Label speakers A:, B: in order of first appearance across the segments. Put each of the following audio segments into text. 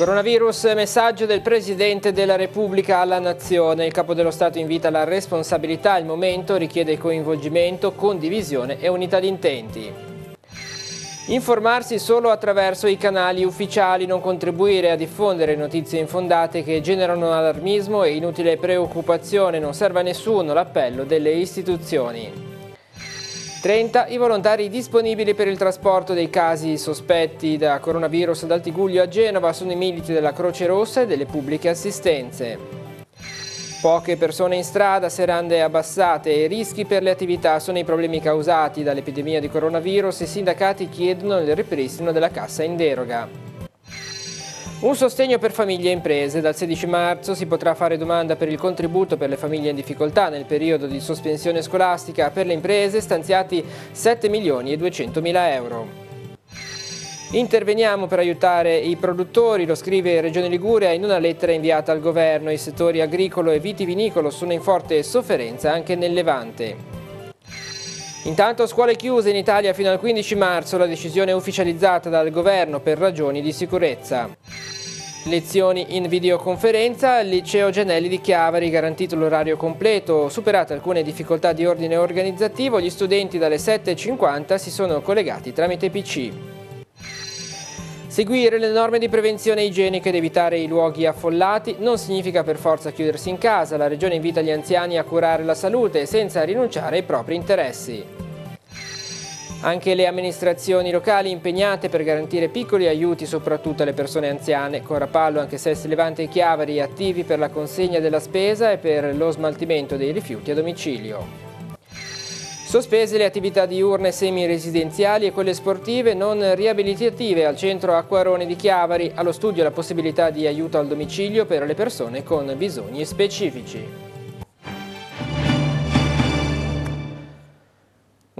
A: Coronavirus, messaggio del Presidente della Repubblica alla Nazione. Il Capo dello Stato invita la responsabilità, il momento richiede coinvolgimento, condivisione e unità di intenti. Informarsi solo attraverso i canali ufficiali, non contribuire a diffondere notizie infondate che generano allarmismo e inutile preoccupazione, non serve a nessuno l'appello delle istituzioni. 30 i volontari disponibili per il trasporto dei casi sospetti da coronavirus dal Tiguglio a Genova sono i militi della Croce Rossa e delle pubbliche assistenze. Poche persone in strada, serande abbassate e rischi per le attività sono i problemi causati dall'epidemia di coronavirus e i sindacati chiedono il ripristino della cassa in deroga. Un sostegno per famiglie e imprese. Dal 16 marzo si potrà fare domanda per il contributo per le famiglie in difficoltà nel periodo di sospensione scolastica per le imprese stanziati 7 milioni e 200 mila euro. Interveniamo per aiutare i produttori, lo scrive Regione Liguria in una lettera inviata al governo. I settori agricolo e vitivinicolo sono in forte sofferenza anche nel Levante. Intanto scuole chiuse in Italia fino al 15 marzo, la decisione ufficializzata dal governo per ragioni di sicurezza. Lezioni in videoconferenza, al liceo Genelli di Chiavari garantito l'orario completo, superate alcune difficoltà di ordine organizzativo, gli studenti dalle 7.50 si sono collegati tramite PC. Seguire le norme di prevenzione igienica ed evitare i luoghi affollati non significa per forza chiudersi in casa, la Regione invita gli anziani a curare la salute senza rinunciare ai propri interessi. Anche le amministrazioni locali impegnate per garantire piccoli aiuti soprattutto alle persone anziane, con Rapallo anche Sesti Levante e Chiavari attivi per la consegna della spesa e per lo smaltimento dei rifiuti a domicilio. Sospese le attività diurne semi-residenziali e quelle sportive non riabilitative al centro Acquarone di Chiavari, allo studio la possibilità di aiuto al domicilio per le persone con bisogni specifici.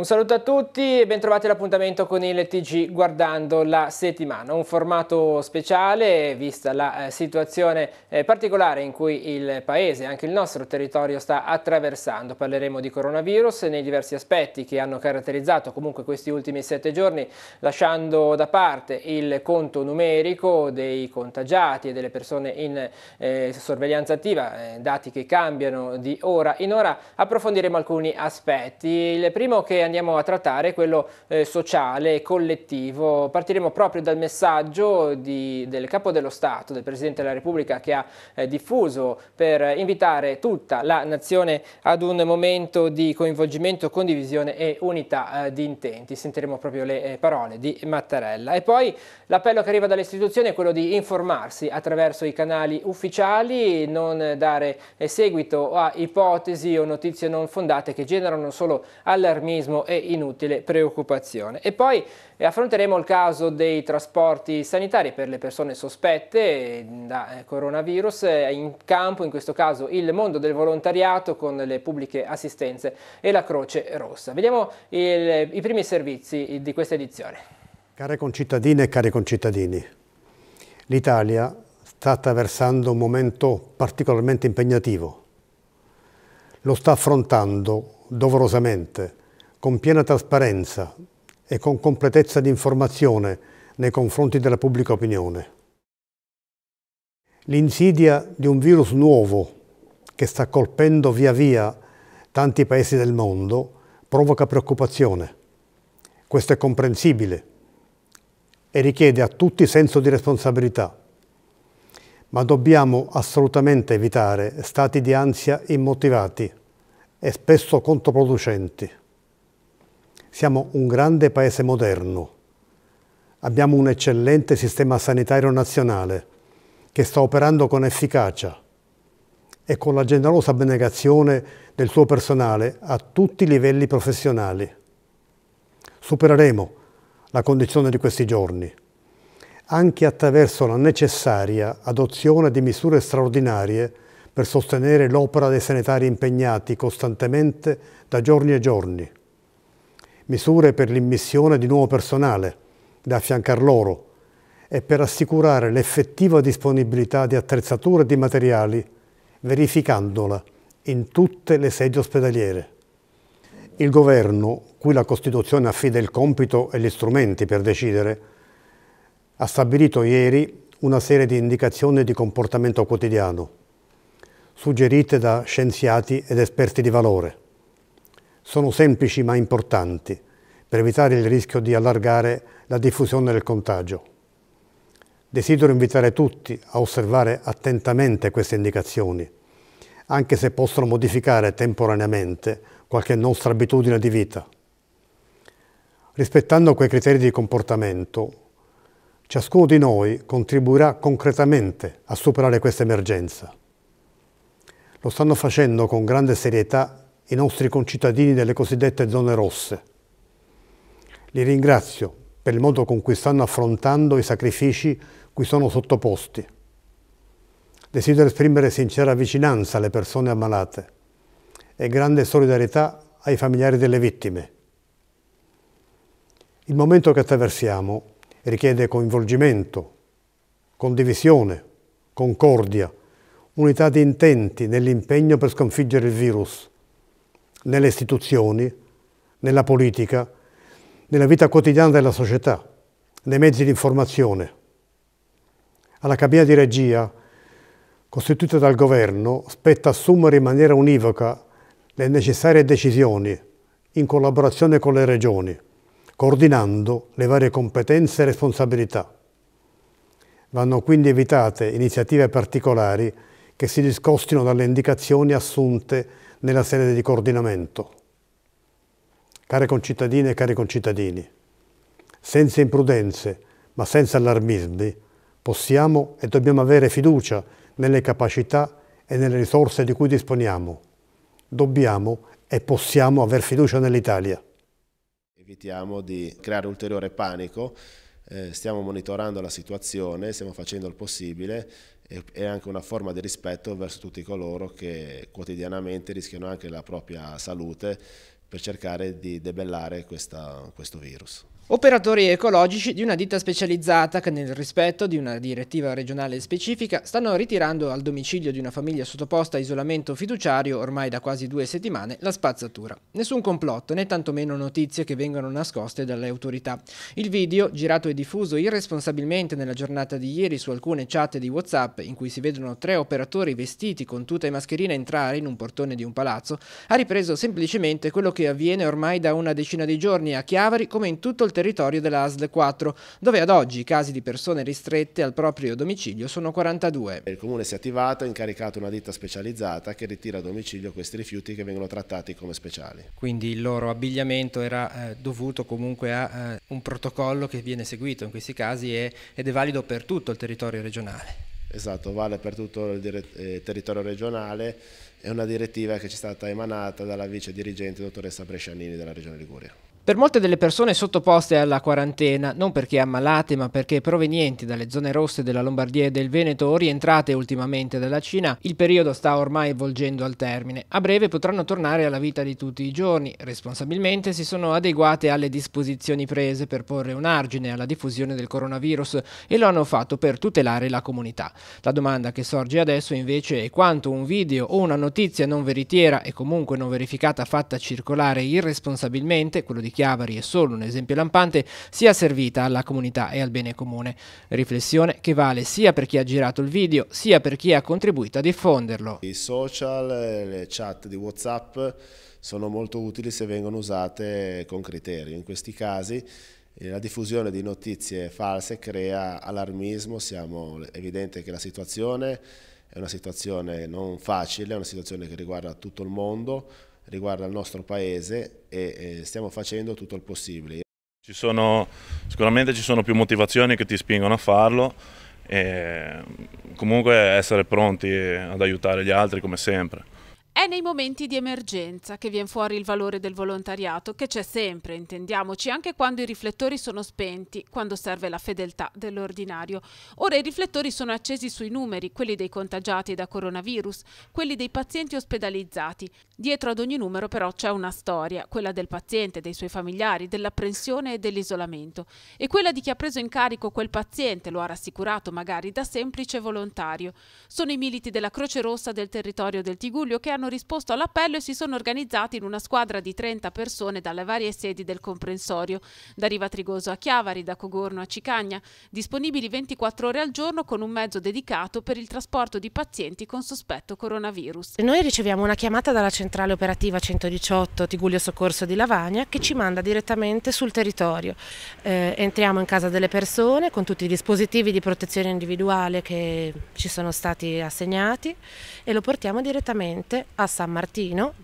A: Un saluto a tutti e bentrovati all'appuntamento con il TG guardando la settimana, un formato speciale vista la eh, situazione eh, particolare in cui il paese, anche il nostro territorio sta attraversando. Parleremo di coronavirus nei diversi aspetti che hanno caratterizzato comunque questi ultimi sette giorni, lasciando da parte il conto numerico dei contagiati e delle persone in eh, sorveglianza attiva, eh, dati che cambiano di ora in ora, approfondiremo alcuni aspetti. Il primo che andiamo a trattare è quello eh, sociale e collettivo. Partiremo proprio dal messaggio di, del Capo dello Stato, del Presidente della Repubblica che ha eh, diffuso per invitare tutta la nazione ad un momento di coinvolgimento, condivisione e unità eh, di intenti. Sentiremo proprio le eh, parole di Mattarella. E poi l'appello che arriva dalle istituzioni è quello di informarsi attraverso i canali ufficiali, non dare eh, seguito a ipotesi o notizie non fondate che generano solo allarmismo entusiasmo e inutile preoccupazione. E poi eh, affronteremo il caso dei trasporti sanitari per le persone sospette eh, da eh, coronavirus, in campo in questo caso il mondo del volontariato con le pubbliche assistenze e la Croce Rossa. Vediamo il, i primi servizi di questa edizione.
B: Care concittadine e cari concittadini, l'Italia sta attraversando un momento particolarmente impegnativo. Lo sta affrontando doverosamente con piena trasparenza e con completezza di informazione nei confronti della pubblica opinione. L'insidia di un virus nuovo che sta colpendo via via tanti paesi del mondo provoca preoccupazione. Questo è comprensibile e richiede a tutti senso di responsabilità, ma dobbiamo assolutamente evitare stati di ansia immotivati e spesso controproducenti. Siamo un grande paese moderno. Abbiamo un eccellente sistema sanitario nazionale che sta operando con efficacia e con la generosa abnegazione del suo personale a tutti i livelli professionali. Supereremo la condizione di questi giorni, anche attraverso la necessaria adozione di misure straordinarie per sostenere l'opera dei sanitari impegnati costantemente da giorni e giorni misure per l'immissione di nuovo personale da affiancar loro e per assicurare l'effettiva disponibilità di attrezzature e di materiali, verificandola in tutte le sedi ospedaliere. Il governo, cui la Costituzione affida il compito e gli strumenti per decidere, ha stabilito ieri una serie di indicazioni di comportamento quotidiano, suggerite da scienziati ed esperti di valore sono semplici ma importanti per evitare il rischio di allargare la diffusione del contagio. Desidero invitare tutti a osservare attentamente queste indicazioni, anche se possono modificare temporaneamente qualche nostra abitudine di vita. Rispettando quei criteri di comportamento, ciascuno di noi contribuirà concretamente a superare questa emergenza. Lo stanno facendo con grande serietà i nostri concittadini delle cosiddette zone rosse. Li ringrazio per il modo con cui stanno affrontando i sacrifici cui sono sottoposti. Desidero esprimere sincera vicinanza alle persone ammalate e grande solidarietà ai familiari delle vittime. Il momento che attraversiamo richiede coinvolgimento, condivisione, concordia, unità di intenti nell'impegno per sconfiggere il virus nelle istituzioni, nella politica, nella vita quotidiana della società, nei mezzi di informazione. Alla cabina di regia, costituita dal governo, spetta assumere in maniera univoca le necessarie decisioni in collaborazione con le regioni, coordinando le varie competenze e responsabilità. Vanno quindi evitate iniziative particolari che si discostino dalle indicazioni assunte nella sede di coordinamento. Care concittadine e cari concittadini, senza imprudenze, ma senza allarmismi, possiamo e dobbiamo avere fiducia nelle capacità e nelle risorse di cui disponiamo. Dobbiamo e possiamo aver fiducia nell'Italia.
C: Evitiamo di creare ulteriore panico, eh, stiamo monitorando la situazione, stiamo facendo il possibile è anche una forma di rispetto verso tutti coloro che quotidianamente rischiano anche la propria salute per cercare di debellare questa, questo virus.
A: Operatori ecologici di una ditta specializzata che nel rispetto di una direttiva regionale specifica stanno ritirando al domicilio di una famiglia sottoposta a isolamento fiduciario ormai da quasi due settimane la spazzatura. Nessun complotto né tantomeno notizie che vengono nascoste dalle autorità. Il video, girato e diffuso irresponsabilmente nella giornata di ieri su alcune chat di Whatsapp in cui si vedono tre operatori vestiti con tuta e mascherina entrare in un portone di un palazzo, ha ripreso semplicemente quello che avviene ormai da una decina di giorni a Chiavari come in tutto il territorio territorio della ASL 4, dove ad oggi i casi di persone ristrette al proprio domicilio sono 42. Il Comune si è attivato e ha incaricato una
C: ditta specializzata che ritira a domicilio questi rifiuti che vengono trattati come speciali.
A: Quindi il loro abbigliamento era eh, dovuto comunque a eh, un protocollo che viene seguito in questi casi ed è valido per tutto il territorio regionale.
C: Esatto, vale per tutto il eh, territorio regionale, è una direttiva che ci è stata emanata dalla vice dirigente dottoressa Brescianini della Regione
A: Liguria. Per molte delle persone sottoposte alla quarantena, non perché ammalate ma perché provenienti dalle zone rosse della Lombardia e del Veneto o rientrate ultimamente dalla Cina, il periodo sta ormai volgendo al termine. A breve potranno tornare alla vita di tutti i giorni. Responsabilmente si sono adeguate alle disposizioni prese per porre un argine alla diffusione del coronavirus e lo hanno fatto per tutelare la comunità. La domanda che sorge adesso invece è quanto un video o una notizia non veritiera e comunque non verificata fatta circolare irresponsabilmente, quello di chi Chiavari è solo un esempio lampante, sia servita alla comunità e al bene comune. Riflessione che vale sia per chi ha girato il video, sia per chi ha contribuito a diffonderlo.
C: I social, le chat di Whatsapp sono molto utili se vengono usate con criterio. In questi casi eh, la diffusione di notizie false crea allarmismo, siamo è evidente che la situazione è una situazione non facile, è una situazione che riguarda tutto il mondo, riguarda il nostro paese e, stiamo facendo tutto il possibile.
D: Ci sono, sicuramente ci sono più motivazioni che ti spingono a farlo e comunque essere pronti ad aiutare gli altri come sempre.
E: È nei momenti di emergenza che viene fuori il valore del volontariato, che c'è sempre, intendiamoci, anche quando i riflettori sono spenti, quando serve la fedeltà dell'ordinario. Ora i riflettori sono accesi sui numeri, quelli dei contagiati da coronavirus, quelli dei pazienti ospedalizzati. Dietro ad ogni numero però c'è una storia, quella del paziente, dei suoi familiari, dell'apprensione e dell'isolamento. E quella di chi ha preso in carico quel paziente, lo ha rassicurato magari da semplice volontario. Sono i militi della Croce Rossa del territorio del Tiguglio che hanno hanno risposto all'appello e si sono organizzati in una squadra di 30 persone dalle varie sedi del comprensorio, da Riva Trigoso a Chiavari, da Cogorno a Cicagna, disponibili 24 ore al giorno con un mezzo dedicato per il trasporto di pazienti con sospetto coronavirus.
F: Noi riceviamo una chiamata dalla centrale operativa 118 Tigullio Soccorso di Lavagna che ci manda direttamente sul territorio. Eh, entriamo in casa delle persone con tutti i dispositivi di protezione individuale che ci sono stati assegnati e lo portiamo direttamente a San Martino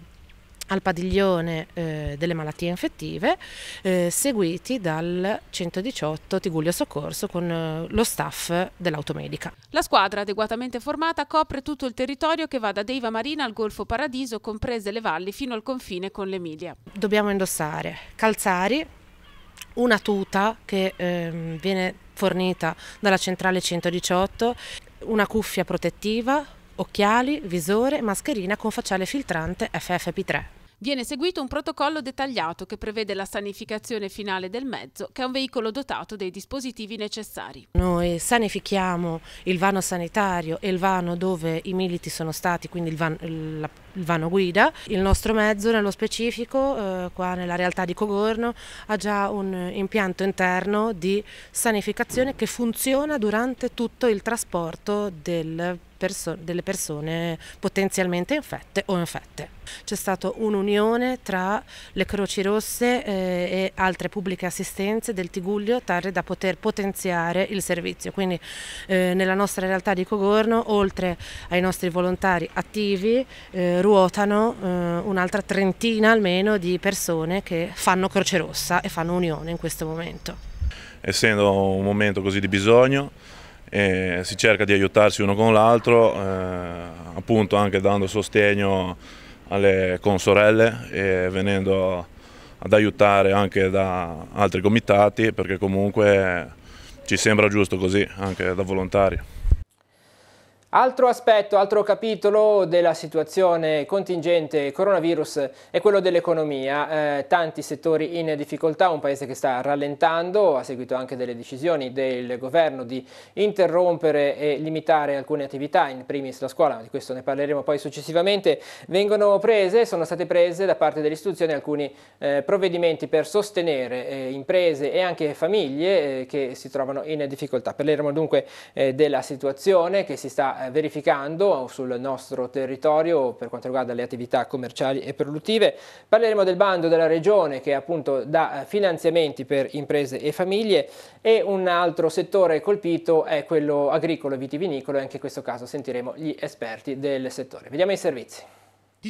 F: al padiglione eh, delle malattie infettive, eh, seguiti dal 118 Tiguglio Soccorso con eh, lo staff dell'automedica.
E: La squadra adeguatamente formata copre tutto il territorio che va da Deiva Marina al Golfo Paradiso, comprese le valli, fino al confine con l'Emilia.
F: Dobbiamo indossare calzari, una tuta che ehm, viene fornita dalla centrale 118, una cuffia protettiva, occhiali, visore, mascherina con facciale filtrante FFP3.
E: Viene seguito un protocollo dettagliato che prevede la sanificazione finale del mezzo, che è un veicolo dotato dei dispositivi necessari.
F: Noi sanifichiamo il vano sanitario e il vano dove i militi sono stati, quindi il vano, la il vano guida. Il nostro mezzo nello specifico, eh, qua nella realtà di Cogorno, ha già un impianto interno di sanificazione che funziona durante tutto il trasporto del Perso delle persone potenzialmente infette o infette. C'è stata un'unione tra le Croci Rosse eh, e altre pubbliche assistenze del Tiguglio tale da poter potenziare il servizio. Quindi eh, nella nostra realtà di Cogorno, oltre ai nostri volontari attivi, eh, ruotano eh, un'altra trentina almeno di persone che fanno Croce Rossa e fanno unione in questo momento.
D: Essendo un momento così di bisogno, eh, si cerca di aiutarsi uno con l'altro, eh, appunto anche dando sostegno alle consorelle e venendo ad aiutare anche da altri comitati perché comunque ci sembra giusto così anche da volontari.
A: Altro aspetto, altro capitolo della situazione contingente coronavirus è quello dell'economia. Eh, tanti settori in difficoltà, un paese che sta rallentando a seguito anche delle decisioni del governo di interrompere e limitare alcune attività, in primis la scuola, ma di questo ne parleremo poi successivamente. Vengono prese, sono state prese da parte delle istituzioni alcuni eh, provvedimenti per sostenere eh, imprese e anche famiglie eh, che si trovano in difficoltà. Parleremo dunque eh, della situazione che si sta eh, verificando sul nostro territorio per quanto riguarda le attività commerciali e produttive. Parleremo del bando della Regione che appunto dà eh, finanziamenti per imprese e famiglie e un altro settore colpito è quello agricolo e vitivinicolo e anche in questo caso sentiremo gli esperti del settore. Vediamo i servizi.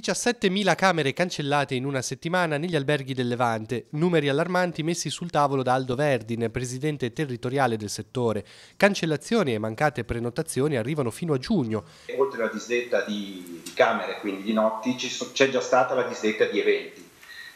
G: 17.000 camere cancellate in una settimana negli alberghi del Levante, numeri allarmanti messi sul tavolo da Aldo Verdine, presidente territoriale del settore. Cancellazioni e mancate prenotazioni arrivano fino a giugno.
H: Oltre alla disdetta di, di camere, quindi di notti, c'è già stata la disdetta di eventi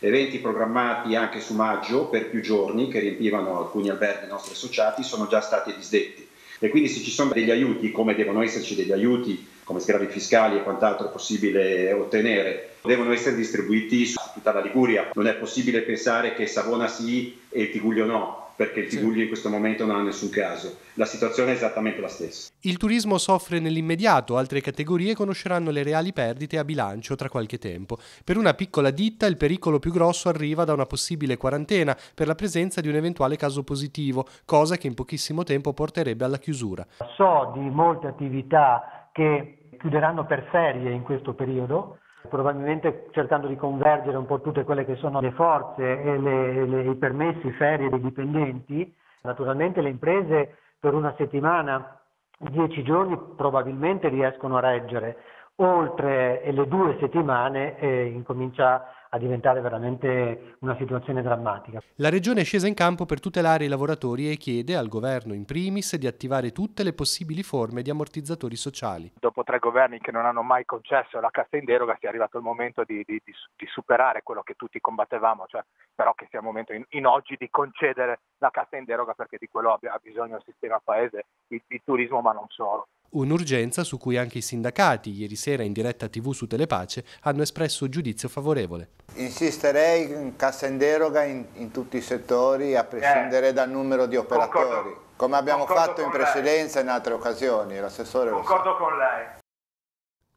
H: eventi programmati anche su maggio per più giorni che riempivano alcuni alberghi nostri associati sono già stati disdetti e quindi se ci sono degli aiuti, come devono esserci degli aiuti come sgravi fiscali e quant'altro è possibile ottenere devono essere distribuiti su tutta la Liguria. Non è possibile pensare che Savona sì e Tiguglio no perché il Tiguglio in questo momento non ha nessun caso.
G: La situazione è esattamente la stessa. Il turismo soffre nell'immediato, altre categorie conosceranno le reali perdite a bilancio tra qualche tempo. Per una piccola ditta il pericolo più grosso arriva da una possibile quarantena per la presenza di un eventuale caso positivo, cosa che in pochissimo tempo porterebbe alla chiusura.
B: So di molte attività che chiuderanno per serie in questo periodo, probabilmente cercando di convergere un po' tutte quelle che sono le forze e le, le, i permessi ferie dei dipendenti. Naturalmente le imprese per una settimana, dieci giorni probabilmente riescono a reggere, oltre le due settimane eh, incomincia a diventare veramente una situazione drammatica.
G: La Regione è scesa in campo per tutelare i lavoratori e chiede al governo in primis di attivare tutte le possibili forme di ammortizzatori sociali.
I: Dopo tre governi che non hanno mai concesso la cassa in deroga si è arrivato il momento di, di, di, di superare quello che tutti combattevamo, cioè, però che sia il momento in, in, oggi di concedere la cassa in deroga perché di quello ha bisogno il sistema paese, il, il turismo ma non solo.
G: Un'urgenza su cui anche i sindacati, ieri sera in diretta tv su Telepace, hanno espresso giudizio favorevole.
I: Insisterei in cassa in
C: deroga in, in tutti i settori, a prescindere eh, dal numero di operatori, concordo, come abbiamo fatto in precedenza e in altre occasioni. L'assessore lo sa. Concordo con lei.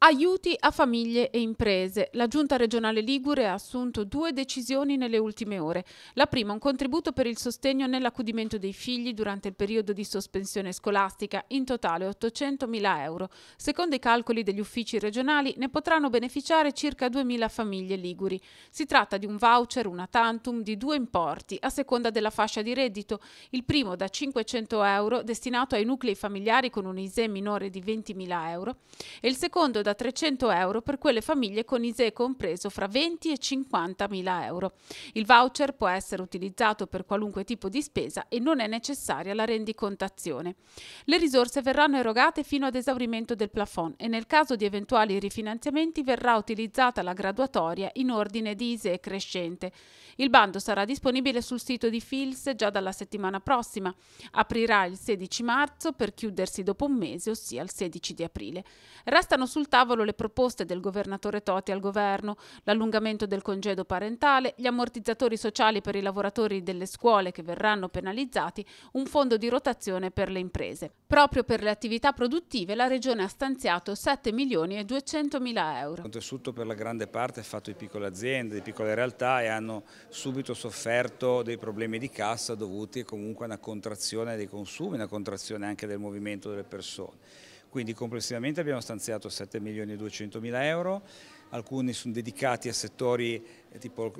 E: Aiuti a famiglie e imprese. La Giunta regionale Ligure ha assunto due decisioni nelle ultime ore. La prima, un contributo per il sostegno nell'accudimento dei figli durante il periodo di sospensione scolastica, in totale 800.000 euro. Secondo i calcoli degli uffici regionali ne potranno beneficiare circa 2.000 famiglie liguri. Si tratta di un voucher, una tantum, di due importi, a seconda della fascia di reddito. Il primo da 500 euro, destinato ai nuclei familiari con un ISE minore di 20.000 euro, e il secondo da da 300 euro per quelle famiglie con ISEE compreso fra 20 e 50 mila euro. Il voucher può essere utilizzato per qualunque tipo di spesa e non è necessaria la rendicontazione. Le risorse verranno erogate fino ad esaurimento del plafond e nel caso di eventuali rifinanziamenti verrà utilizzata la graduatoria in ordine di ISEE crescente. Il bando sarà disponibile sul sito di FILS già dalla settimana prossima. Aprirà il 16 marzo per chiudersi dopo un mese, ossia il 16 di aprile. Restano sul tavolo tavolo le proposte del governatore Toti al governo, l'allungamento del congedo parentale, gli ammortizzatori sociali per i lavoratori delle scuole che verranno penalizzati, un fondo di rotazione per le imprese. Proprio per le attività produttive la Regione ha stanziato 7 milioni e 200 mila euro.
A: Il tessuto per la grande parte è fatto di piccole aziende, di piccole realtà e hanno subito sofferto dei problemi di cassa dovuti comunque a una contrazione dei consumi, una contrazione anche del movimento delle persone. Quindi complessivamente abbiamo stanziato 7 milioni e 200 mila euro, alcuni sono dedicati a settori eh, tipo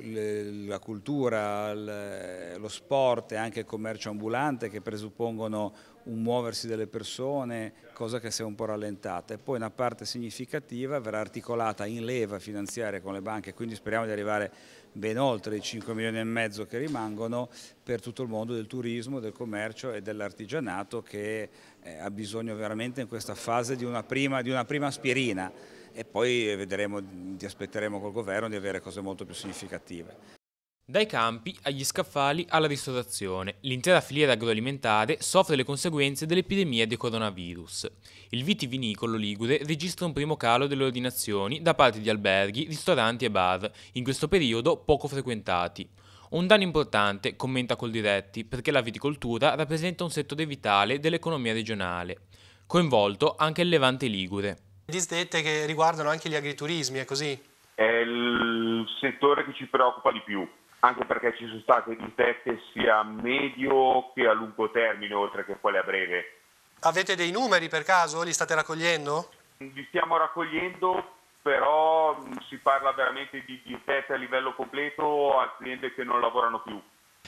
A: la cultura, lo sport e anche il commercio ambulante che presuppongono un muoversi delle persone, cosa che si è un po' rallentata e poi una parte significativa verrà articolata in leva finanziaria con le banche, quindi speriamo di arrivare ben oltre i 5 milioni e mezzo che rimangono per tutto il mondo del turismo, del commercio e dell'artigianato che eh, ha bisogno veramente in questa fase di una prima, di una prima aspirina e poi vedremo, ti aspetteremo col governo di avere cose molto più significative.
I: Dai campi agli scaffali alla ristorazione, l'intera filiera agroalimentare soffre le conseguenze dell'epidemia di coronavirus. Il vitivinicolo ligure registra un primo calo delle ordinazioni da parte di alberghi, ristoranti e bar, in questo periodo poco frequentati. Un danno importante, commenta Coldiretti, perché la viticoltura rappresenta un settore vitale dell'economia regionale. Coinvolto anche il Levante Ligure.
G: Disdette che riguardano anche gli agriturismi, è così?
D: È il settore che ci preoccupa di più anche perché ci sono state difette sia a medio che a lungo termine, oltre che quelle a breve.
G: Avete dei numeri per caso? Li state raccogliendo?
D: Li stiamo raccogliendo, però mm, si parla veramente di difette a livello completo, aziende che non lavorano più.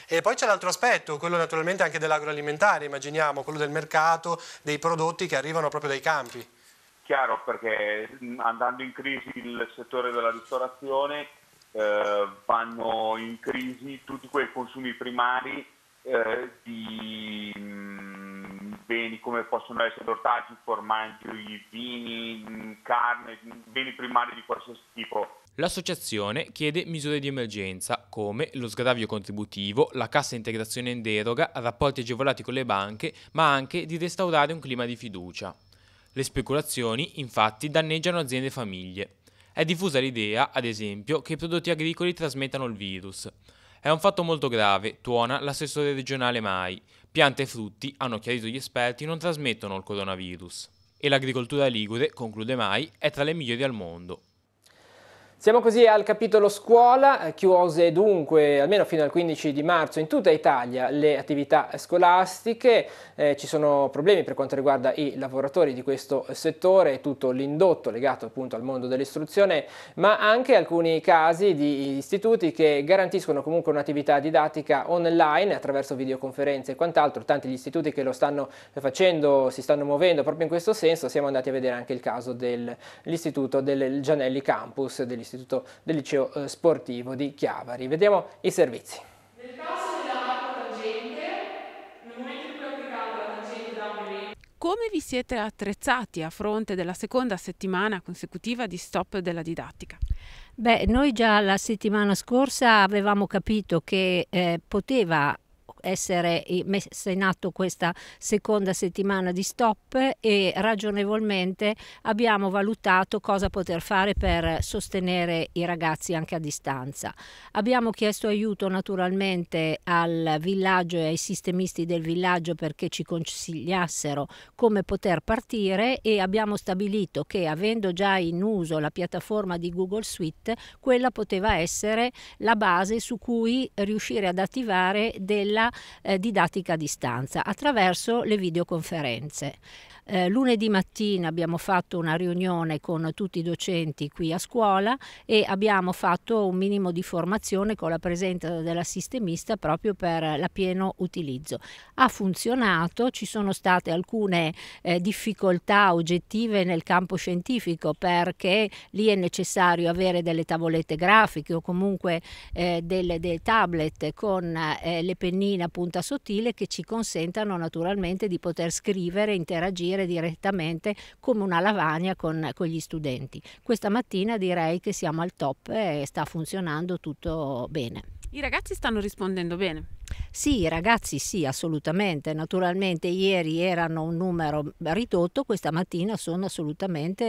G: E poi c'è l'altro aspetto, quello naturalmente anche dell'agroalimentare, immaginiamo, quello del mercato, dei prodotti che arrivano proprio dai campi.
D: Chiaro, perché mm, andando in crisi il settore della ristorazione eh, vanno in crisi tutti quei consumi primari eh, di mh, mm, beni come possono essere ortaggi, formaggi, vini, mh, mm, carne, beni
I: primari di qualsiasi tipo. L'associazione chiede misure di emergenza come lo sgravio contributivo, la cassa integrazione in deroga, rapporti agevolati con le banche, ma anche di restaurare un clima di fiducia. Le speculazioni infatti danneggiano aziende e famiglie. È diffusa l'idea, ad esempio, che i prodotti agricoli trasmettano il virus. È un fatto molto grave, tuona l'assessore regionale Mai. Piante e frutti, hanno chiarito gli esperti, non trasmettono il coronavirus. E l'agricoltura ligure, conclude Mai, è tra le migliori al mondo.
A: Siamo così al capitolo scuola, eh, chiuse dunque almeno fino al 15 di marzo in tutta Italia le attività scolastiche, eh, ci sono problemi per quanto riguarda i lavoratori di questo settore, tutto l'indotto legato appunto al mondo dell'istruzione, ma anche alcuni casi di istituti che garantiscono comunque un'attività didattica online attraverso videoconferenze e quant'altro, tanti gli istituti che lo stanno facendo, si stanno muovendo proprio in questo senso, siamo andati a vedere anche il caso dell'istituto del Gianelli Campus dell'istituto dell'istituto del liceo eh, sportivo di Chiavari. Vediamo i servizi.
E: come vi siete attrezzati a fronte della seconda settimana consecutiva di stop
J: della didattica? Beh, noi già la settimana scorsa avevamo capito che eh, poteva essere messa in atto questa seconda settimana di stop e ragionevolmente abbiamo valutato cosa poter fare per sostenere i ragazzi anche a distanza. Abbiamo chiesto aiuto naturalmente al villaggio e ai sistemisti del villaggio perché ci consigliassero come poter partire e abbiamo stabilito che avendo già in uso la piattaforma di Google Suite, quella poteva essere la base su cui riuscire ad attivare della eh, didattica a distanza attraverso le videoconferenze. Eh, lunedì mattina abbiamo fatto una riunione con tutti i docenti qui a scuola e abbiamo fatto un minimo di formazione con la presenza della sistemista proprio per la pieno utilizzo. Ha funzionato, ci sono state alcune eh, difficoltà oggettive nel campo scientifico perché lì è necessario avere delle tavolette grafiche o comunque eh, delle, dei tablet con eh, le pennine linea punta sottile che ci consentano naturalmente di poter scrivere, interagire direttamente come una lavagna con, con gli studenti. Questa mattina direi che siamo al top e sta funzionando tutto bene.
E: I ragazzi stanno
J: rispondendo bene. Sì, ragazzi, sì, assolutamente. Naturalmente ieri erano un numero ridotto, questa mattina sono assolutamente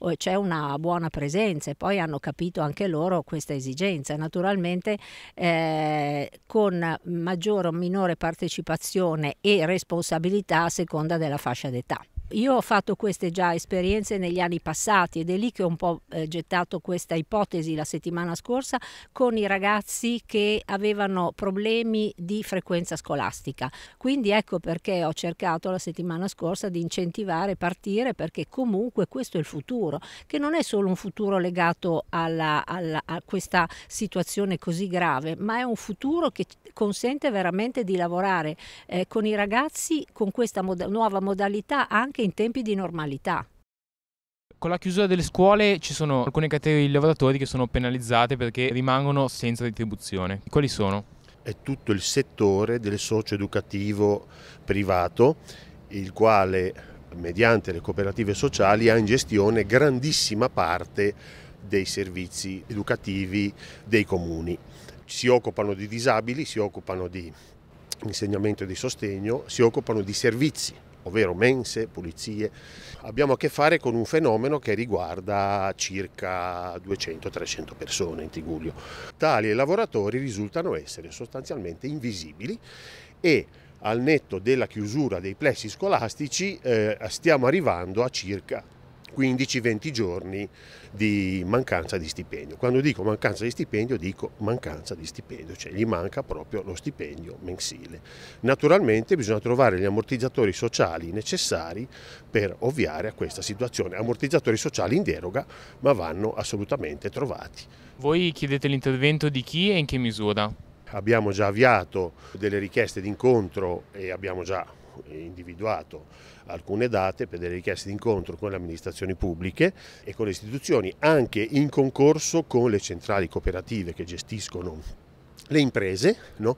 J: eh, c'è una buona presenza e poi hanno capito anche loro questa esigenza. Naturalmente eh, con maggiore o minore partecipazione e responsabilità a seconda della fascia d'età. Io ho fatto queste già esperienze negli anni passati ed è lì che ho un po' eh, gettato questa ipotesi la settimana scorsa con i ragazzi che avevano problemi di frequenza scolastica. Quindi ecco perché ho cercato la settimana scorsa di incentivare, partire perché comunque questo è il futuro, che non è solo un futuro legato alla, alla, a questa situazione così grave, ma è un futuro che consente veramente di lavorare eh, con i ragazzi con questa moda nuova modalità anche anche in tempi di normalità.
I: Con la chiusura delle scuole ci sono alcune categorie di lavoratori che sono penalizzate perché rimangono senza retribuzione. Quali sono?
D: È tutto il settore del socio-educativo privato, il quale mediante le cooperative sociali ha in gestione grandissima parte dei servizi educativi dei comuni. Si occupano di disabili, si occupano di insegnamento e di sostegno, si occupano di servizi ovvero mense, pulizie, abbiamo a che fare con un fenomeno che riguarda circa 200-300 persone in Tiguglio. Tali lavoratori risultano essere sostanzialmente invisibili e al netto della chiusura dei plessi scolastici eh, stiamo arrivando a circa 15-20 giorni di mancanza di stipendio. Quando dico mancanza di stipendio dico mancanza di stipendio, cioè gli manca proprio lo stipendio mensile. Naturalmente bisogna trovare gli ammortizzatori sociali necessari per ovviare a questa situazione. Ammortizzatori sociali in deroga ma vanno assolutamente trovati.
I: Voi chiedete l'intervento di chi e in che misura? Abbiamo
D: già avviato delle richieste d'incontro e abbiamo già individuato alcune date per delle richieste di incontro con le amministrazioni pubbliche e con le istituzioni, anche in concorso con le centrali cooperative che gestiscono le imprese, no?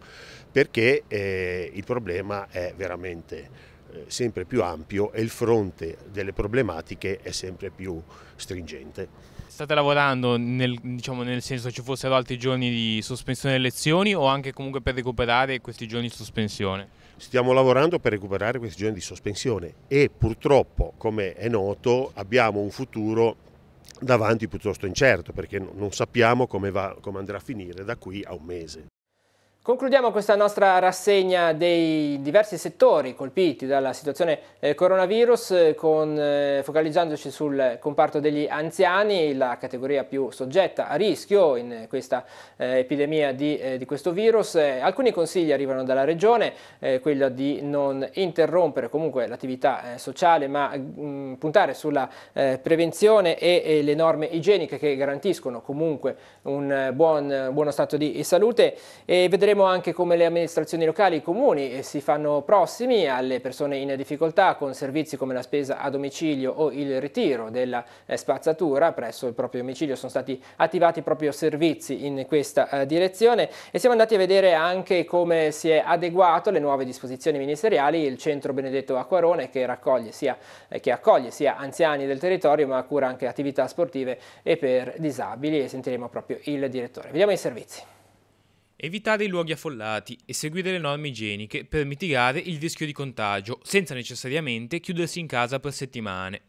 D: perché eh, il problema è veramente eh, sempre più ampio e il fronte delle problematiche è sempre più stringente.
I: State lavorando nel, diciamo, nel senso ci fossero altri giorni di sospensione delle lezioni o anche comunque per recuperare questi giorni di sospensione?
D: Stiamo lavorando per recuperare questi giorni di sospensione e purtroppo, come è noto, abbiamo un futuro davanti piuttosto incerto perché non sappiamo come, va, come andrà a finire da qui a un mese.
A: Concludiamo questa nostra rassegna dei diversi settori colpiti dalla situazione eh, coronavirus eh, con, eh, focalizzandoci sul comparto degli anziani, la categoria più soggetta a rischio in questa eh, epidemia di, eh, di, questo virus. Eh, alcuni consigli arrivano dalla regione, quello di non interrompere comunque l'attività sociale ma mh, mm, puntare sulla prevenzione e, e, le norme igieniche che garantiscono comunque un buon, buono stato di salute. E vedremo Vedremo anche come le amministrazioni locali, e i comuni eh, si fanno prossimi alle persone in difficoltà con servizi come la spesa a domicilio o il ritiro della eh, spazzatura presso il proprio domicilio. Sono stati attivati proprio servizi in questa eh, direzione e siamo andati a vedere anche come si è adeguato alle nuove disposizioni ministeriali il centro Benedetto Acquarone che, sia, che accoglie sia anziani del territorio ma cura anche attività sportive e per disabili e sentiremo proprio il direttore. Vediamo i servizi
I: evitare i luoghi affollati e seguire le norme igieniche per mitigare il rischio di contagio, senza necessariamente chiudersi in casa per settimane.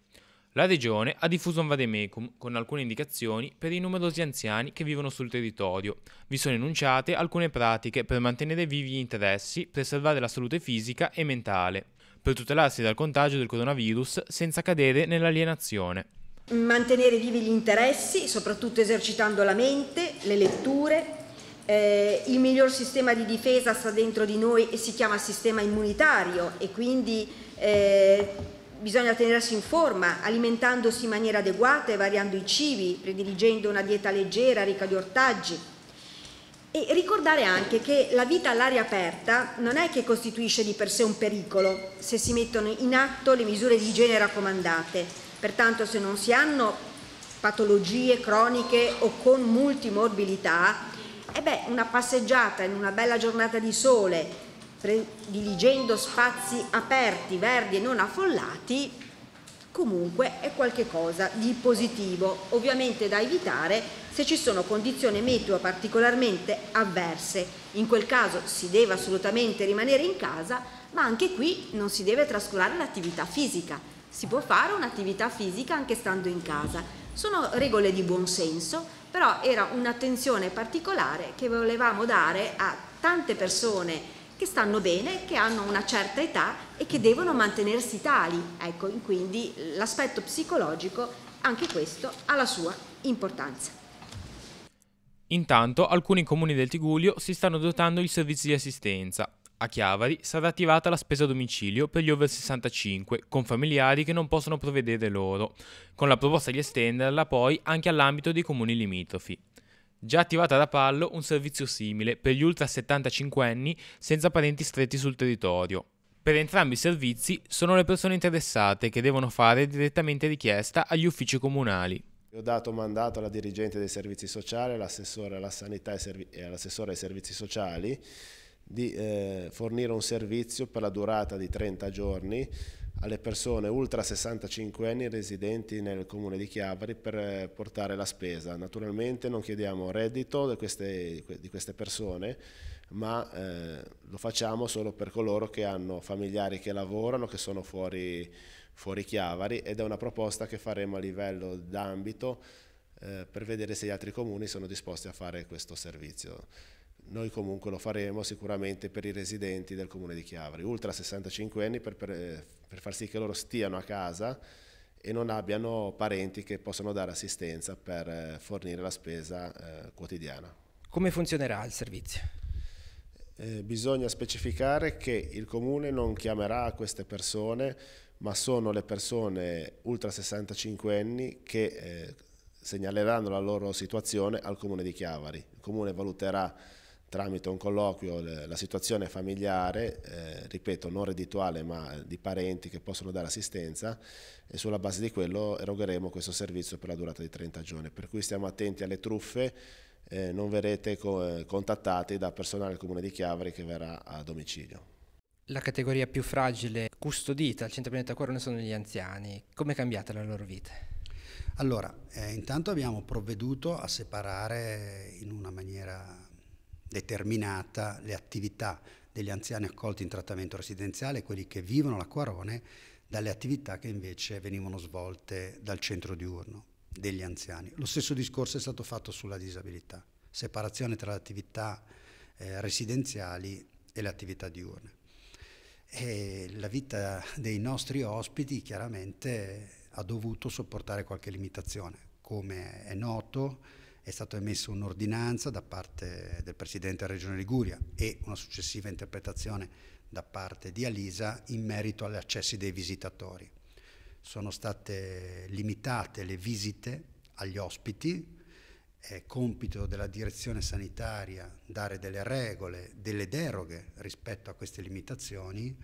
I: La regione ha diffuso un vademecum con alcune indicazioni per i numerosi anziani che vivono sul territorio. Vi sono enunciate alcune pratiche per mantenere vivi gli interessi, preservare la salute fisica e mentale, per tutelarsi dal contagio del coronavirus senza cadere nell'alienazione
K: mantenere vivi gli interessi, soprattutto esercitando la mente, le letture, eh, il miglior sistema di difesa sta dentro di noi e si chiama sistema immunitario e quindi eh, bisogna tenersi in forma alimentandosi in maniera adeguata e variando i cibi, prediligendo una dieta leggera, ricca di ortaggi. E ricordare anche che la vita all'aria aperta non è che costituisce di per sé un pericolo se si mettono in atto le misure di igiene raccomandate. Pertanto se non si hanno patologie croniche o con multimorbilità, e beh, una passeggiata in una bella giornata di sole, prediligendo spazi aperti, verdi e non affollati, comunque è qualcosa di positivo, ovviamente da evitare se ci sono condizioni meteo particolarmente avverse. In quel caso si deve assolutamente rimanere in casa, ma anche qui non si deve trascurare l'attività fisica. Si può fare un'attività fisica anche stando in casa sono regole di buon senso, però era un'attenzione particolare che volevamo dare a tante persone che stanno bene, che hanno una certa età e che devono mantenersi tali. Ecco, quindi l'aspetto psicologico, anche questo, ha la sua importanza.
I: Intanto alcuni comuni del Tigulio si stanno dotando di servizi di assistenza, a Chiavari sarà attivata la spesa a domicilio per gli over 65 con familiari che non possono provvedere loro, con la proposta di estenderla poi anche all'ambito dei comuni limitrofi. Già attivata da Pallo un servizio simile per gli ultra 75 anni senza parenti stretti sul territorio. Per entrambi i servizi sono le persone interessate che devono fare direttamente richiesta agli uffici comunali.
C: Ho dato mandato alla dirigente dei servizi sociali, all'assessore alla sanità e, all'assessore ai servizi sociali di eh, fornire un servizio per la durata di 30 giorni alle persone ultra 65 anni residenti nel comune di Chiavari per eh, portare la spesa. Naturalmente non chiediamo reddito di queste, di queste persone, ma eh, lo facciamo solo per coloro che hanno familiari che lavorano, che sono fuori, fuori Chiavari ed è una proposta che faremo a livello d'ambito eh, per vedere se gli altri comuni sono disposti a fare questo servizio. Noi comunque lo faremo sicuramente per i residenti del comune di Chiavari, ultra 65 anni per, per, eh, per far sì che loro stiano a casa e non abbiano parenti che possano dare assistenza per eh, fornire la spesa eh, quotidiana.
A: Come funzionerà il servizio?
C: Eh, bisogna specificare che il comune non chiamerà queste persone, ma sono le persone ultra 65 anni che eh, segnaleranno la loro situazione al comune di Chiavari. Il comune valuterà tramite un colloquio la situazione familiare, eh, ripeto, non reddituale ma di parenti che possono dare assistenza e sulla base di quello erogheremo questo servizio per la durata di 30 giorni. Per cui stiamo attenti alle truffe, eh, non verrete co eh, contattati da personale del comune di Chiavari che verrà a domicilio.
A: La categoria più fragile custodita al centro pianeta Corone sono gli anziani. Come è cambiata la loro vita? Allora, eh, intanto abbiamo
H: provveduto a separare in una maniera determinata le attività degli anziani accolti in trattamento residenziale, quelli che vivono la Quarone, dalle attività che invece venivano svolte dal centro diurno degli anziani. Lo stesso discorso è stato fatto sulla disabilità, separazione tra le attività eh, residenziali e le attività diurne. E la vita dei nostri ospiti chiaramente ha dovuto sopportare qualche limitazione, come è noto è stata emessa un'ordinanza da parte del Presidente della Regione Liguria e una successiva interpretazione da parte di Alisa in merito agli accessi dei visitatori. Sono state limitate le visite agli ospiti, è compito della direzione sanitaria dare delle regole, delle deroghe rispetto a queste limitazioni,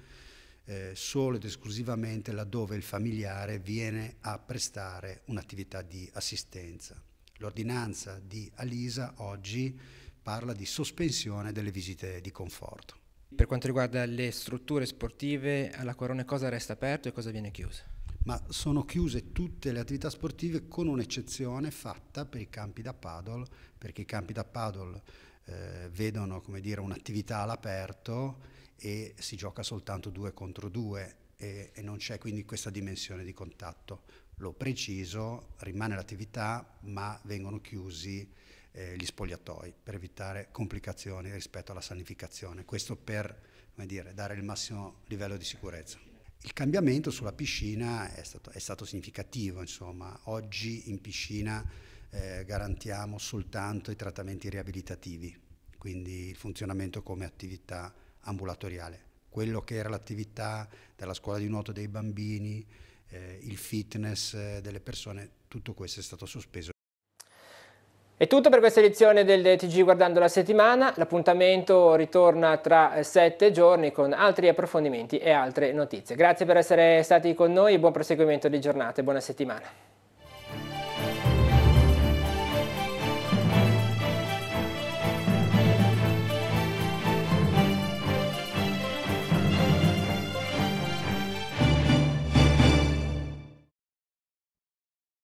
H: eh, solo ed esclusivamente laddove il familiare viene a prestare un'attività di assistenza. L'ordinanza di Alisa oggi parla di sospensione delle visite di conforto. Per quanto riguarda le strutture sportive, alla Corone cosa resta aperto e cosa viene chiuso? Ma sono chiuse tutte le attività sportive con un'eccezione fatta per i campi da paddle, perché i campi da paddle eh, vedono un'attività all'aperto e si gioca soltanto due contro due e, e non c'è quindi questa dimensione di contatto lo preciso, rimane l'attività ma vengono chiusi eh, gli spogliatoi per evitare complicazioni rispetto alla sanificazione, questo per dire, dare il massimo livello di sicurezza. Il cambiamento sulla piscina è stato, è stato significativo, insomma. oggi in piscina eh, garantiamo soltanto i trattamenti riabilitativi, quindi il funzionamento come attività ambulatoriale. Quello che era l'attività della scuola di nuoto dei bambini, eh, il fitness eh, delle persone, tutto questo è stato sospeso.
A: È tutto per questa edizione del TG Guardando la settimana, l'appuntamento ritorna tra eh, sette giorni con altri approfondimenti e altre notizie. Grazie per essere stati con noi, buon proseguimento di giornate, buona settimana.